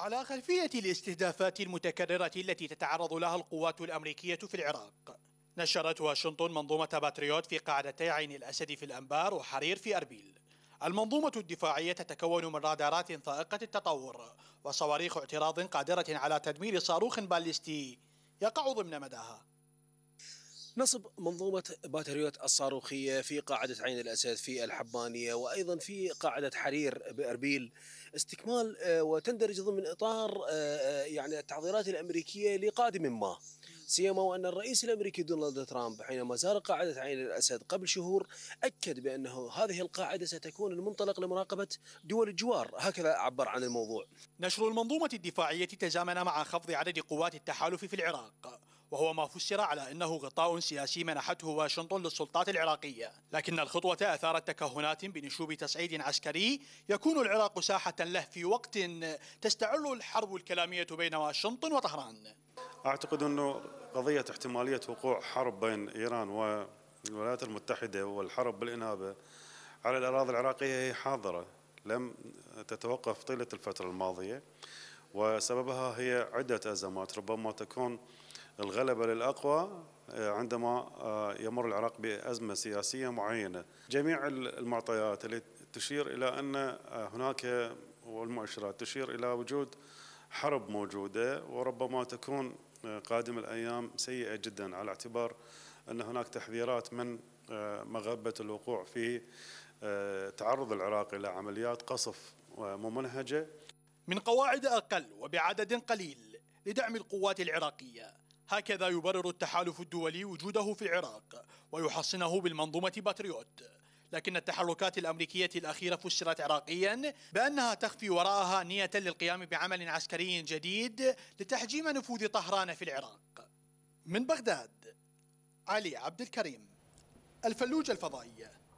على خلفية الاستهدافات المتكررة التي تتعرض لها القوات الأمريكية في العراق نشرت واشنطن منظومة باتريوت في قاعدتي عين الأسد في الأنبار وحرير في أربيل المنظومة الدفاعية تتكون من رادارات فائقة التطور وصواريخ اعتراض قادرة على تدمير صاروخ باليستي يقع ضمن مداها نصب منظومة باتريوت الصاروخية في قاعدة عين الأسد في الحبانية وأيضا في قاعدة حرير بأربيل استكمال آه، وتندرج ضمن إطار آه، آه، يعني التعذيرات الأمريكية لقادم ما سيما وان الرئيس الامريكي دونالد ترامب حينما زار قاعده عين الاسد قبل شهور اكد بانه هذه القاعده ستكون المنطلق لمراقبه دول الجوار، هكذا عبر عن الموضوع. نشر المنظومه الدفاعيه تزامن مع خفض عدد قوات التحالف في العراق. وهو ما فسر على أنه غطاء سياسي منحته واشنطن للسلطات العراقية لكن الخطوة أثارت تكهنات بنشوب تصعيد عسكري يكون العراق ساحة له في وقت تستعر الحرب الكلامية بين واشنطن وطهران أعتقد أنه قضية احتمالية وقوع حرب بين إيران والولايات المتحدة والحرب بالإنابة على الأراضي العراقية هي حاضرة لم تتوقف طيلة الفترة الماضية وسببها هي عدة أزمات ربما تكون الغلبة للأقوى آه، عندما آه، يمر العراق بأزمة سياسية معينة جميع المعطيات التي تشير إلى أن آه، هناك والمؤشرات تشير إلى وجود حرب موجودة وربما تكون قادم الأيام سيئة جدا على اعتبار أن هناك تحذيرات من مغبة الوقوع في تعرض العراق إلى عمليات قصف ممنهجة من قواعد أقل وبعدد قليل لدعم القوات العراقية هكذا يبرر التحالف الدولي وجوده في العراق ويحصنه بالمنظومة باتريوت لكن التحركات الأمريكية الأخيرة فسرت عراقيا بأنها تخفي وراءها نية للقيام بعمل عسكري جديد لتحجيم نفوذ طهران في العراق من بغداد علي عبد الكريم الفلوجة الفضائية